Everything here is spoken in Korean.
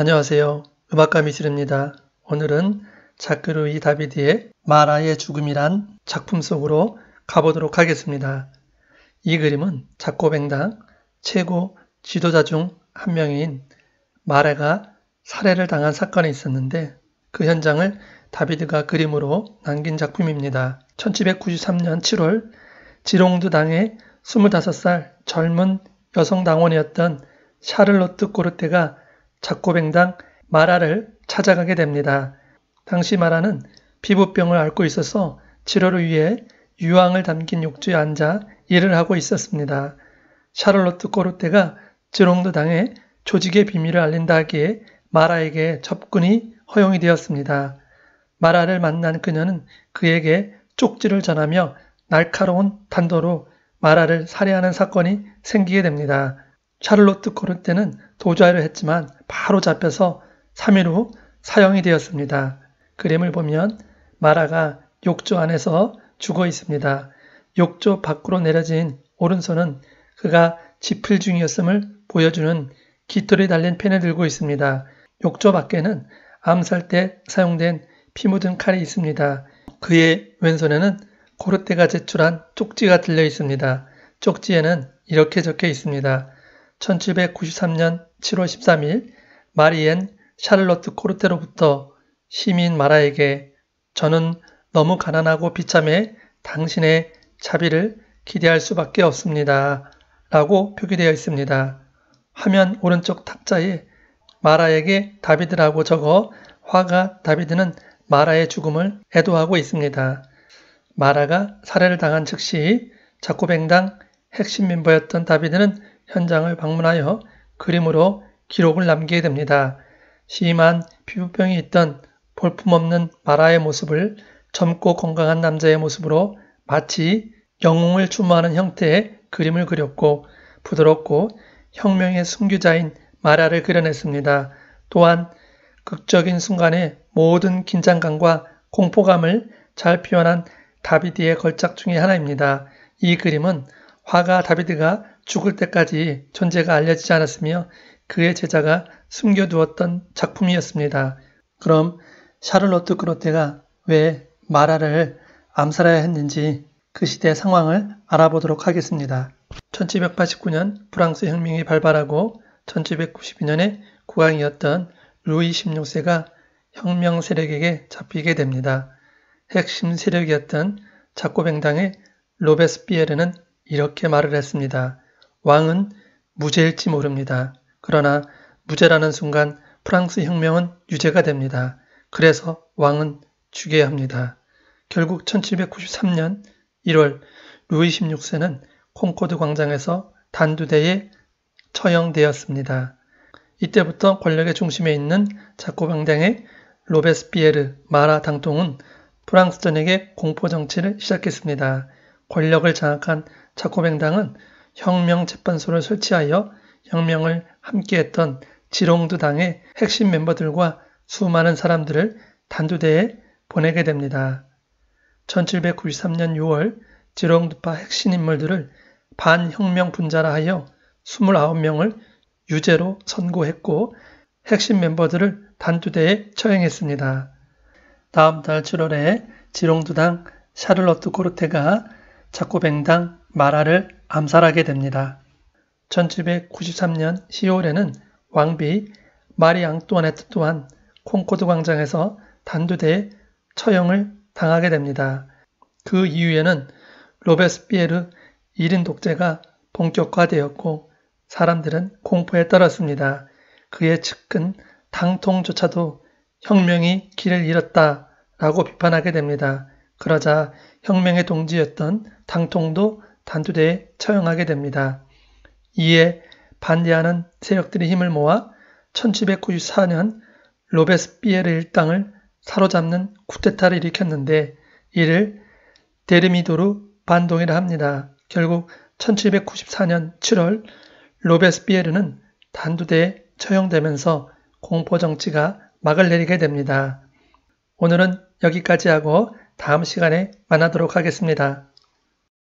안녕하세요. 음악감이 지릅니다. 오늘은 자크루이 다비드의 마라의 죽음이란 작품 속으로 가보도록 하겠습니다. 이 그림은 자코뱅당 최고 지도자 중 한 명인 마레가 살해를 당한 사건이 있었는데 그 현장을 다비드가 그림으로 남긴 작품입니다. 1793년 7월 지롱드 당의 25살 젊은 여성 당원이었던 샤를로트 고르테가 자코뱅당 마라를 찾아가게 됩니다. 당시 마라는 피부병을 앓고 있어서 치료를 위해 유황을 담긴 욕조에 앉아 일을 하고 있었습니다. 샤를로트 코르테가 지롱도 당해 조직의 비밀을 알린다 하기에 마라에게 접근이 허용이 되었습니다. 마라를 만난 그녀는 그에게 쪽지를 전하며 날카로운 단도로 마라를 살해하는 사건이 생기게 됩니다. 샤를로트 코르테는 도주하 했지만 바로 잡혀서 3일 후 사형이 되었습니다. 그림을 보면 마라가 욕조 안에서 죽어 있습니다. 욕조 밖으로 내려진 오른손은 그가 지필 중이었음을 보여주는 깃털이 달린 펜을 들고 있습니다. 욕조 밖에는 암살 때 사용된 피 묻은 칼이 있습니다. 그의 왼손에는 고르테가 제출한 쪽지가 들려 있습니다. 쪽지에는 이렇게 적혀 있습니다. 1793년 7월 13일 마리엔 샬롯트 코르테로부터 시민 마라에게 저는 너무 가난하고 비참해 당신의 자비를 기대할 수밖에 없습니다. 라고 표기되어 있습니다. 화면 오른쪽 탁자에 마라에게 다비드라고 적어 화가 다비드는 마라의 죽음을 애도하고 있습니다. 마라가 살해를 당한 즉시 자코뱅당 핵심 멤버였던 다비드는 현장을 방문하여 그림으로 기록을 남기게 됩니다. 심한 피부병이 있던 볼품없는 마라의 모습을 젊고 건강한 남자의 모습으로 마치 영웅을 추모하는 형태의 그림을 그렸고 부드럽고 혁명의 순교자인 마라를 그려냈습니다. 또한 극적인 순간에 모든 긴장감과 공포감을 잘 표현한 다비드의 걸작 중의 하나입니다. 이 그림은 화가 다비드가 죽을 때까지 존재가 알려지지 않았으며 그의 제자가 숨겨두었던 작품이었습니다. 그럼 샤를로트 그로테가 왜 마라를 암살해야 했는지 그 시대 의 상황을 알아보도록 하겠습니다. 1789년 프랑스 혁명이 발발하고 1792년에 국왕이었던 루이 16세가 혁명 세력에게 잡히게 됩니다. 핵심 세력이었던 자코뱅당의 로베스피에르는 이렇게 말을 했습니다. 왕은 무죄일지 모릅니다. 그러나 무죄라는 순간 프랑스 혁명은 유죄가 됩니다. 그래서 왕은 죽여야 합니다. 결국 1793년 1월 루이 16세는 콩코드 광장에서 단두대에 처형되었습니다. 이때부터 권력의 중심에 있는 자코방당의 로베스피에르 마라 당통은 프랑스 전에게 공포 정치를 시작했습니다. 권력을 장악한 자코뱅당은 혁명재판소를 설치하여 혁명을 함께했던 지롱두 당의 핵심 멤버들과 수많은 사람들을 단두대에 보내게 됩니다. 1793년 6월 지롱두파 핵심 인물들을 반혁명 분자라 하여 29명을 유죄로 선고했고 핵심 멤버들을 단두대에 처형했습니다. 다음 달 7월에 지롱두당 샤를로트 코르테가 자코뱅당 마라를 암살하게 됩니다. 1793년 10월에는 왕비 마리 앙뚜아네트 또한 콩코드 광장에서 단두대에 처형을 당하게 됩니다. 그 이후에는 로베스피에르 1인 독재가 본격화되었고 사람들은 공포에 떨었습니다. 그의 측근 당통조차도 혁명이 길을 잃었다 라고 비판하게 됩니다. 그러자 혁명의 동지였던 당통도 단두대에 처형하게 됩니다. 이에 반대하는 세력들이 힘을 모아 1794년 로베스피에르 일당을 사로잡는 쿠데타를 일으켰는데 이를 데르미도르 반동이라 합니다. 결국 1794년 7월 로베스피에르는 단두대에 처형되면서 공포정치가 막을 내리게 됩니다. 오늘은 여기까지 하고 다음 시간에 만나도록 하겠습니다.